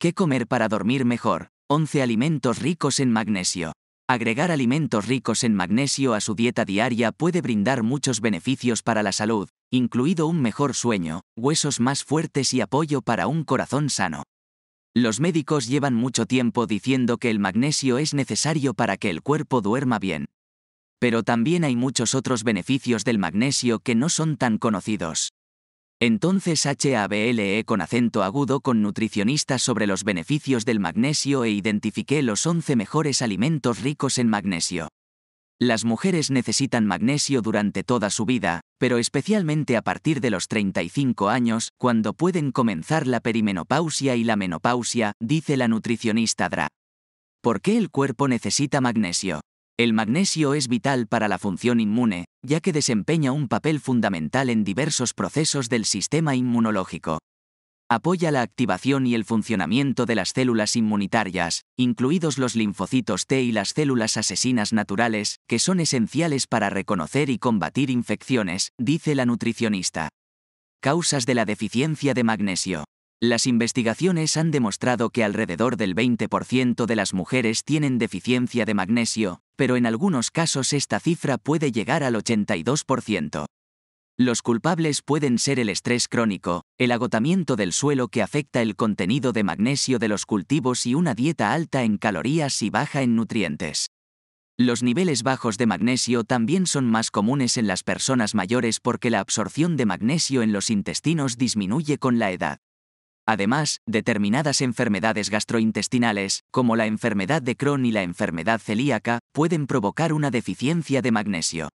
¿Qué comer para dormir mejor? 11 alimentos ricos en magnesio. Agregar alimentos ricos en magnesio a su dieta diaria puede brindar muchos beneficios para la salud, incluido un mejor sueño, huesos más fuertes y apoyo para un corazón sano. Los médicos llevan mucho tiempo diciendo que el magnesio es necesario para que el cuerpo duerma bien. Pero también hay muchos otros beneficios del magnesio que no son tan conocidos. Entonces HABLE con acento agudo con nutricionistas sobre los beneficios del magnesio e identifiqué los 11 mejores alimentos ricos en magnesio. Las mujeres necesitan magnesio durante toda su vida, pero especialmente a partir de los 35 años, cuando pueden comenzar la perimenopausia y la menopausia, dice la nutricionista Dra. ¿Por qué el cuerpo necesita magnesio? El magnesio es vital para la función inmune, ya que desempeña un papel fundamental en diversos procesos del sistema inmunológico. Apoya la activación y el funcionamiento de las células inmunitarias, incluidos los linfocitos T y las células asesinas naturales, que son esenciales para reconocer y combatir infecciones, dice la nutricionista. Causas de la deficiencia de magnesio. Las investigaciones han demostrado que alrededor del 20% de las mujeres tienen deficiencia de magnesio, pero en algunos casos esta cifra puede llegar al 82%. Los culpables pueden ser el estrés crónico, el agotamiento del suelo que afecta el contenido de magnesio de los cultivos y una dieta alta en calorías y baja en nutrientes. Los niveles bajos de magnesio también son más comunes en las personas mayores porque la absorción de magnesio en los intestinos disminuye con la edad. Además, determinadas enfermedades gastrointestinales, como la enfermedad de Crohn y la enfermedad celíaca, pueden provocar una deficiencia de magnesio.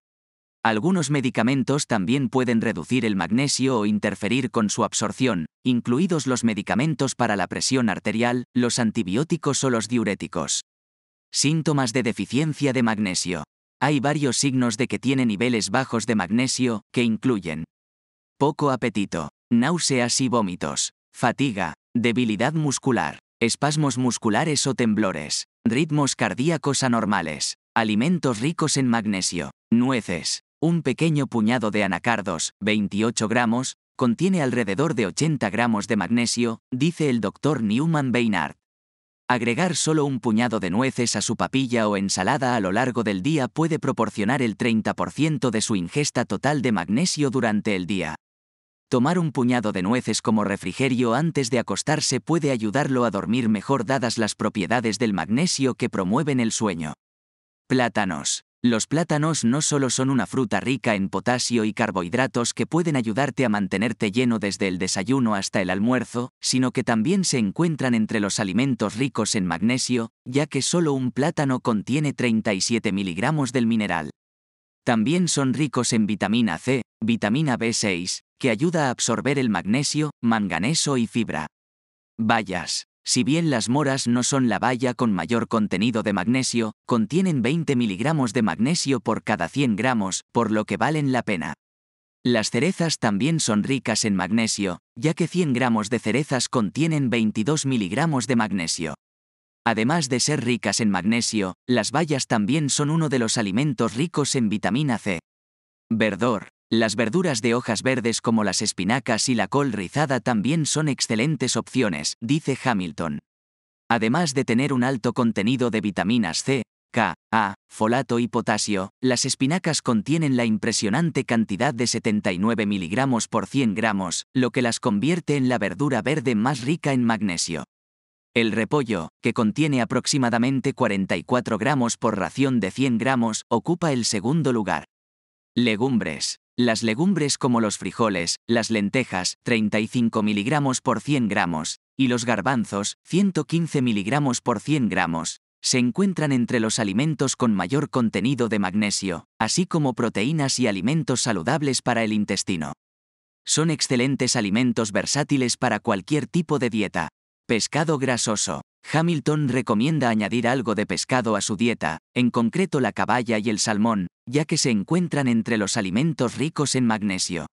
Algunos medicamentos también pueden reducir el magnesio o interferir con su absorción, incluidos los medicamentos para la presión arterial, los antibióticos o los diuréticos. Síntomas de deficiencia de magnesio. Hay varios signos de que tiene niveles bajos de magnesio, que incluyen poco apetito, náuseas y vómitos, fatiga, debilidad muscular, espasmos musculares o temblores, ritmos cardíacos anormales, alimentos ricos en magnesio, nueces, un pequeño puñado de anacardos, 28 gramos, contiene alrededor de 80 gramos de magnesio, dice el doctor Newman beinart Agregar solo un puñado de nueces a su papilla o ensalada a lo largo del día puede proporcionar el 30% de su ingesta total de magnesio durante el día. Tomar un puñado de nueces como refrigerio antes de acostarse puede ayudarlo a dormir mejor dadas las propiedades del magnesio que promueven el sueño. Plátanos. Los plátanos no solo son una fruta rica en potasio y carbohidratos que pueden ayudarte a mantenerte lleno desde el desayuno hasta el almuerzo, sino que también se encuentran entre los alimentos ricos en magnesio, ya que solo un plátano contiene 37 miligramos del mineral. También son ricos en vitamina C, vitamina B6, que ayuda a absorber el magnesio, manganeso y fibra. Bayas. Si bien las moras no son la baya con mayor contenido de magnesio, contienen 20 miligramos de magnesio por cada 100 gramos, por lo que valen la pena. Las cerezas también son ricas en magnesio, ya que 100 gramos de cerezas contienen 22 miligramos de magnesio. Además de ser ricas en magnesio, las bayas también son uno de los alimentos ricos en vitamina C. Verdor. Las verduras de hojas verdes como las espinacas y la col rizada también son excelentes opciones, dice Hamilton. Además de tener un alto contenido de vitaminas C, K, A, folato y potasio, las espinacas contienen la impresionante cantidad de 79 miligramos por 100 gramos, lo que las convierte en la verdura verde más rica en magnesio. El repollo, que contiene aproximadamente 44 gramos por ración de 100 gramos, ocupa el segundo lugar. Legumbres. Las legumbres como los frijoles, las lentejas, 35 miligramos por 100 gramos, y los garbanzos, 115 miligramos por 100 gramos, se encuentran entre los alimentos con mayor contenido de magnesio, así como proteínas y alimentos saludables para el intestino. Son excelentes alimentos versátiles para cualquier tipo de dieta. Pescado grasoso. Hamilton recomienda añadir algo de pescado a su dieta, en concreto la caballa y el salmón, ya que se encuentran entre los alimentos ricos en magnesio.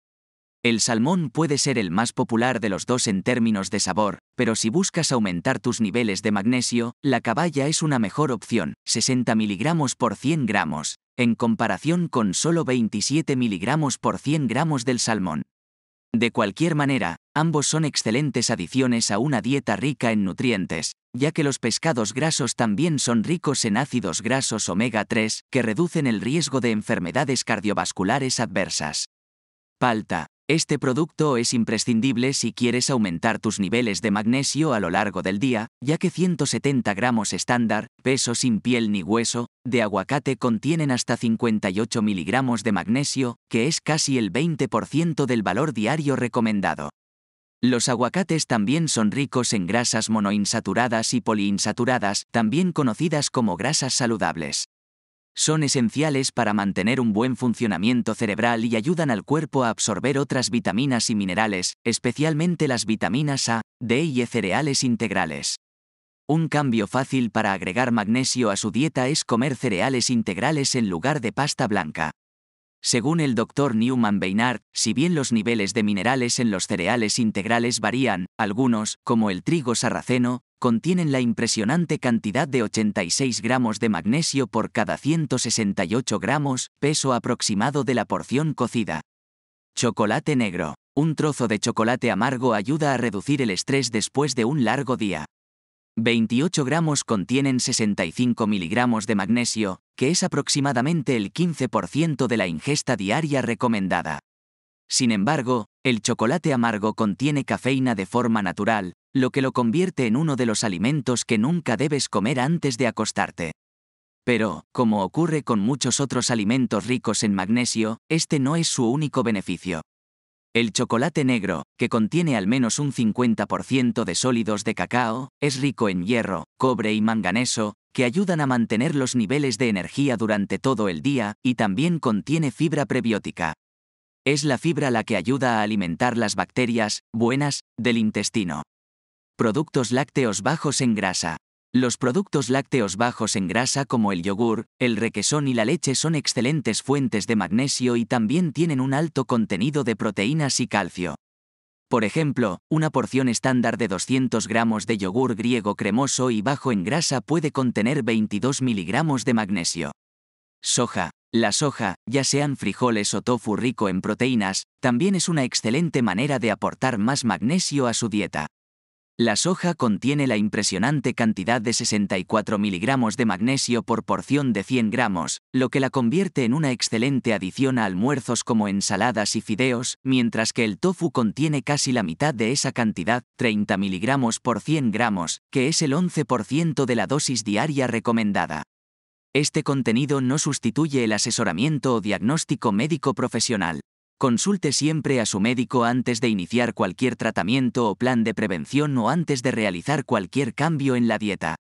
El salmón puede ser el más popular de los dos en términos de sabor, pero si buscas aumentar tus niveles de magnesio, la caballa es una mejor opción, 60 miligramos por 100 gramos, en comparación con solo 27 miligramos por 100 gramos del salmón. De cualquier manera, ambos son excelentes adiciones a una dieta rica en nutrientes, ya que los pescados grasos también son ricos en ácidos grasos omega 3, que reducen el riesgo de enfermedades cardiovasculares adversas. Palta, este producto es imprescindible si quieres aumentar tus niveles de magnesio a lo largo del día, ya que 170 gramos estándar, peso sin piel ni hueso, de aguacate contienen hasta 58 miligramos de magnesio, que es casi el 20% del valor diario recomendado. Los aguacates también son ricos en grasas monoinsaturadas y poliinsaturadas, también conocidas como grasas saludables son esenciales para mantener un buen funcionamiento cerebral y ayudan al cuerpo a absorber otras vitaminas y minerales, especialmente las vitaminas A, D y e cereales integrales. Un cambio fácil para agregar magnesio a su dieta es comer cereales integrales en lugar de pasta blanca. Según el doctor Newman Beinart, si bien los niveles de minerales en los cereales integrales varían, algunos, como el trigo sarraceno, contienen la impresionante cantidad de 86 gramos de magnesio por cada 168 gramos, peso aproximado de la porción cocida. Chocolate negro. Un trozo de chocolate amargo ayuda a reducir el estrés después de un largo día. 28 gramos contienen 65 miligramos de magnesio, que es aproximadamente el 15% de la ingesta diaria recomendada. Sin embargo, el chocolate amargo contiene cafeína de forma natural, lo que lo convierte en uno de los alimentos que nunca debes comer antes de acostarte. Pero, como ocurre con muchos otros alimentos ricos en magnesio, este no es su único beneficio. El chocolate negro, que contiene al menos un 50% de sólidos de cacao, es rico en hierro, cobre y manganeso, que ayudan a mantener los niveles de energía durante todo el día, y también contiene fibra prebiótica. Es la fibra la que ayuda a alimentar las bacterias, buenas, del intestino. Productos lácteos bajos en grasa. Los productos lácteos bajos en grasa como el yogur, el requesón y la leche son excelentes fuentes de magnesio y también tienen un alto contenido de proteínas y calcio. Por ejemplo, una porción estándar de 200 gramos de yogur griego cremoso y bajo en grasa puede contener 22 miligramos de magnesio. Soja. La soja, ya sean frijoles o tofu rico en proteínas, también es una excelente manera de aportar más magnesio a su dieta. La soja contiene la impresionante cantidad de 64 miligramos de magnesio por porción de 100 gramos, lo que la convierte en una excelente adición a almuerzos como ensaladas y fideos, mientras que el tofu contiene casi la mitad de esa cantidad, 30 miligramos por 100 gramos, que es el 11% de la dosis diaria recomendada. Este contenido no sustituye el asesoramiento o diagnóstico médico profesional. Consulte siempre a su médico antes de iniciar cualquier tratamiento o plan de prevención o antes de realizar cualquier cambio en la dieta.